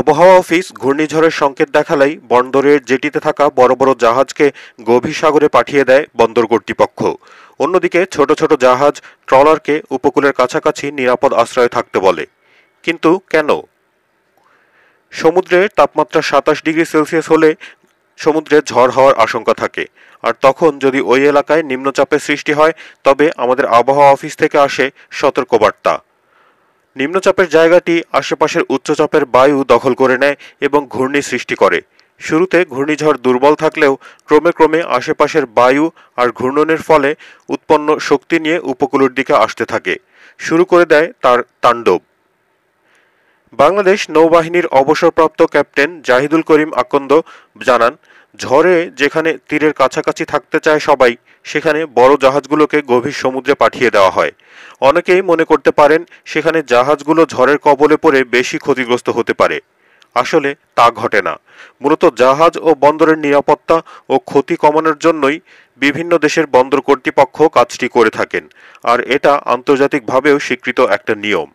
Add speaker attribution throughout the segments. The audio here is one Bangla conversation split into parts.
Speaker 1: আবহাওয়া অফিস ঘূর্ণিঝড়ের সংকেত দেখালেই বন্দরের জেটিতে থাকা বড় বড় জাহাজকে গভীর সাগরে পাঠিয়ে দেয় বন্দর কর্তৃপক্ষ অন্যদিকে ছোট ছোট জাহাজ ট্রলারকে উপকূলের কাছাকাছি নিরাপদ আশ্রয়ে থাকতে বলে কিন্তু কেন সমুদ্রের তাপমাত্রা সাতাশ ডিগ্রি সেলসিয়াস হলে সমুদ্রে ঝড় হওয়ার আশঙ্কা থাকে আর তখন যদি ওই এলাকায় নিম্নচাপের সৃষ্টি হয় তবে আমাদের আবহাওয়া অফিস থেকে আসে সতর্কবার্তা নিম্নচাপের জায়গাটি আশেপাশের উচ্চচাপের বায়ু দখল করে নেয় এবং ঘূর্ণি সৃষ্টি করে শুরুতে ঘূর্ণিঝড় দুর্বল থাকলেও ক্রমে ক্রমে আশেপাশের বায়ু আর ঘূর্ণনের ফলে উৎপন্ন শক্তি নিয়ে উপকূলের দিকে আসতে থাকে শুরু করে দেয় তার তাণ্ডব বাংলাদেশ নৌবাহিনীর অবসরপ্রাপ্ত ক্যাপ্টেন জাহিদুল করিম আকন্দ জানান ঝড়ে যেখানে তীরের কাছাকাছি থাকতে চায় সবাই সেখানে বড় জাহাজগুলোকে গভীর সমুদ্রে পাঠিয়ে দেওয়া হয় অনেকেই মনে করতে পারেন সেখানে জাহাজগুলো ঝড়ের কবলে পড়ে বেশি ক্ষতিগ্রস্ত হতে পারে আসলে তা ঘটে না মূলত জাহাজ ও বন্দরের নিরাপত্তা ও ক্ষতি কমানোর জন্যই বিভিন্ন দেশের বন্দর কর্তৃপক্ষ কাজটি করে থাকেন আর এটা আন্তর্জাতিকভাবেও স্বীকৃত একটা নিয়ম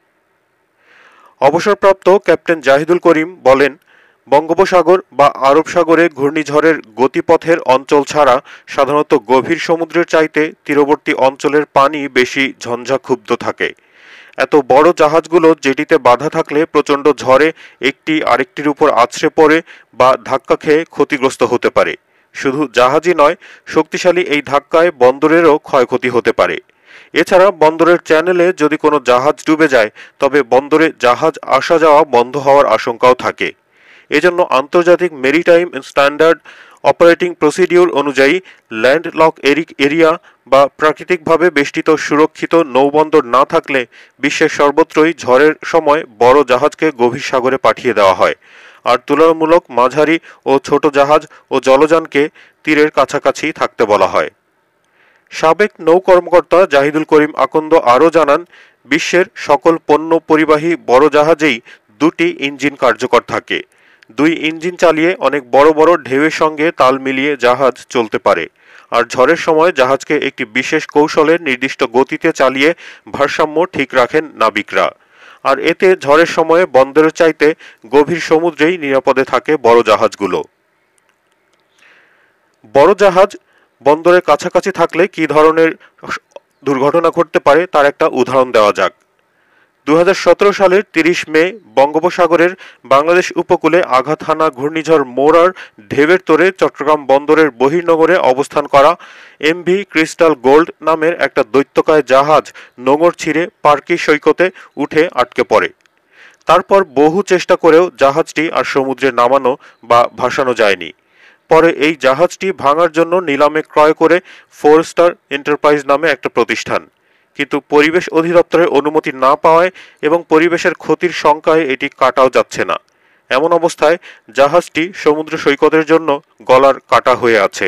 Speaker 1: অবসরপ্রাপ্ত ক্যাপ্টেন জাহিদুল করিম বলেন বঙ্গোপসাগর বা আরব সাগরে ঘূর্ণিঝড়ের গতিপথের অঞ্চল ছাড়া সাধারণত গভীর সমুদ্রের চাইতে তীরবর্তী অঞ্চলের পানি বেশি ঝঞ্ঝাক্ষুব্ধ থাকে এত বড় জাহাজগুলো জেটিতে বাধা থাকলে প্রচণ্ড ঝড়ে একটি আরেকটির উপর আছড়ে পড়ে বা ধাক্কা খেয়ে ক্ষতিগ্রস্ত হতে পারে শুধু জাহাজই নয় শক্তিশালী এই ধাক্কায় বন্দরেরও ক্ষয়ক্ষতি হতে পারে এছাড়া বন্দরের চ্যানেলে যদি কোনো জাহাজ ডুবে যায় তবে বন্দরে জাহাজ আসা যাওয়া বন্ধ হওয়ার আশঙ্কাও থাকে এজন্য আন্তর্জাতিক মেরিটাইম স্ট্যান্ডার্ড অপারেটিং প্রসিডিউর অনুযায়ী ল্যান্ডলক এরিক এরিয়া বা প্রাকৃতিকভাবে বেষ্টিত সুরক্ষিত নৌবন্দর না থাকলে বিশ্বের সর্বত্রই ঝড়ের সময় বড় জাহাজকে গভীর সাগরে পাঠিয়ে দেওয়া হয় আর তুলনামূলক মাঝারি ও ছোট জাহাজ ও জলযানকে তীরের কাছাকাছি থাকতে বলা হয় সাবেক নৌ কর্মকর্তা জাহিদুল করিম আকন্দ আরও জানান বিশ্বের সকল পণ্য পরিবাহী বড় জাহাজেই দুটি ইঞ্জিন কার্যকর থাকে দুই ইঞ্জিন চালিয়ে অনেক বড় বড় ঢেউয়ের সঙ্গে তাল মিলিয়ে জাহাজ চলতে পারে আর ঝড়ের সময় জাহাজকে একটি বিশেষ কৌশলে নির্দিষ্ট গতিতে চালিয়ে ভারসাম্য ঠিক রাখেন নাবিকরা আর এতে ঝড়ের সময়ে বন্দরের চাইতে গভীর সমুদ্রেই নিরাপদে থাকে বড় জাহাজগুলো বড় জাহাজ বন্দরের কাছাকাছি থাকলে কি ধরনের দুর্ঘটনা ঘটতে পারে তার একটা উদাহরণ দেওয়া যাক দু সালের তিরিশ মে বঙ্গোপসাগরের বাংলাদেশ উপকূলে আঘাত হানা ঘূর্ণিঝড় মোরার ঢেবের তোরে চট্টগ্রাম বন্দরের বহির্নগরে অবস্থান করা এমভি ক্রিস্টাল গোল্ড নামের একটা দৈত্যকায় জাহাজ নোঙর ছিঁড়ে পার্কি সৈকতে উঠে আটকে পড়ে তারপর বহু চেষ্টা করেও জাহাজটি আর সমুদ্রে নামানো বা ভাসানো যায়নি পরে এই জাহাজটি ভাঙার জন্য নিলামে ক্রয় করে ফোর স্টার এন্টারপ্রাইজ নামে একটা প্রতিষ্ঠান কিন্তু পরিবেশ অধিদপ্তরের অনুমতি না পাওয়ায় এবং পরিবেশের ক্ষতির শঙ্কায় এটি কাটাও যাচ্ছে না এমন অবস্থায় জাহাজটি সমুদ্র সৈকতের জন্য গলার কাটা হয়ে আছে